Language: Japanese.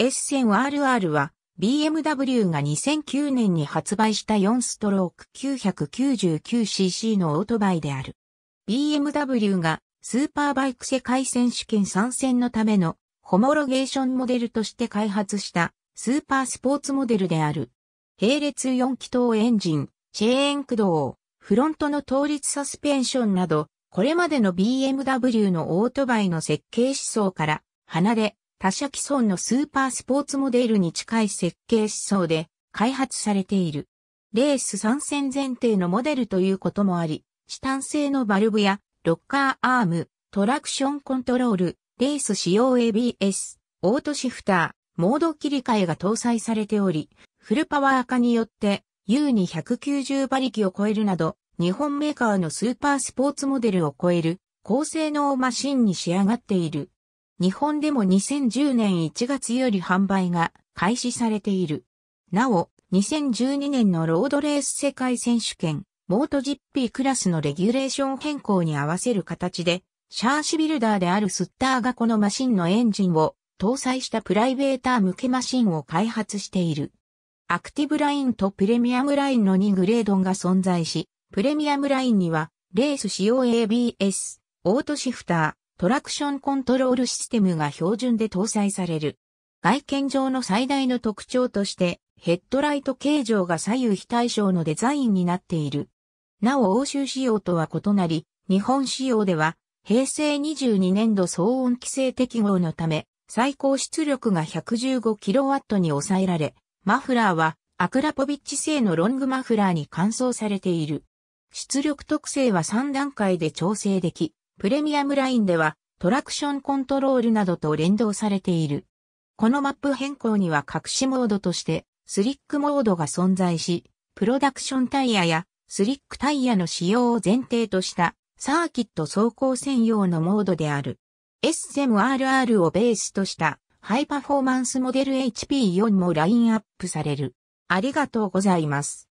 S1000RR は BMW が2009年に発売した4ストローク 999cc のオートバイである。BMW がスーパーバイク世界選手権参戦のためのホモロゲーションモデルとして開発したスーパースポーツモデルである。並列4気筒エンジン、チェーン駆動、フロントの倒立サスペンションなど、これまでの BMW のオートバイの設計思想から離れ、他社既存のスーパースポーツモデルに近い設計思想で開発されている。レース参戦前提のモデルということもあり、チタン製のバルブやロッカーアーム、トラクションコントロール、レース仕様 ABS、オートシフター、モード切り替えが搭載されており、フルパワー化によって U に190馬力を超えるなど、日本メーカーのスーパースポーツモデルを超える高性能マシンに仕上がっている。日本でも2010年1月より販売が開始されている。なお、2012年のロードレース世界選手権、モート GP クラスのレギュレーション変更に合わせる形で、シャーシビルダーであるスッターがこのマシンのエンジンを搭載したプライベーター向けマシンを開発している。アクティブラインとプレミアムラインの2グレードが存在し、プレミアムラインには、レース使用 ABS、オートシフター、トラクションコントロールシステムが標準で搭載される。外見上の最大の特徴として、ヘッドライト形状が左右非対称のデザインになっている。なお欧州仕様とは異なり、日本仕様では、平成22年度騒音規制適合のため、最高出力が 115kW に抑えられ、マフラーはアクラポビッチ製のロングマフラーに換装されている。出力特性は3段階で調整でき、プレミアムラインではトラクションコントロールなどと連動されている。このマップ変更には隠しモードとしてスリックモードが存在し、プロダクションタイヤやスリックタイヤの使用を前提としたサーキット走行専用のモードである。SMRR をベースとしたハイパフォーマンスモデル HP4 もラインアップされる。ありがとうございます。